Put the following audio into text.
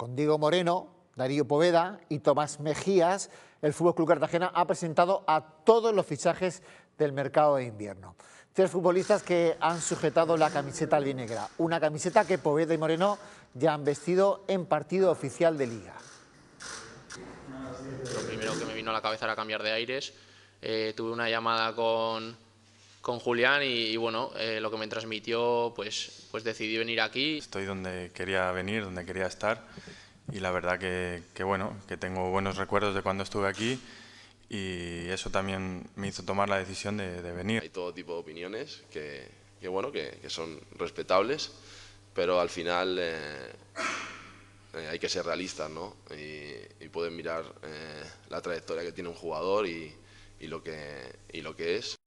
Con Diego Moreno, Darío Poveda y Tomás Mejías, el Fútbol Club Cartagena ha presentado a todos los fichajes del mercado de invierno. Tres futbolistas que han sujetado la camiseta albinegra, una camiseta que Poveda y Moreno ya han vestido en partido oficial de liga. Lo primero que me vino a la cabeza era cambiar de aires. Eh, tuve una llamada con, con Julián y, bueno, eh, lo que me transmitió, pues, pues decidí venir aquí. Estoy donde quería venir, donde quería estar y la verdad que, que, bueno, que tengo buenos recuerdos de cuando estuve aquí y eso también me hizo tomar la decisión de, venir. Hay todo tipo de opiniones que, que bueno, que, que son respetables, pero al final eh, eh, hay que ser realistas, ¿no? Y, y pueden mirar la trayectoria que tiene un jugador y, y, lo que, y lo que es.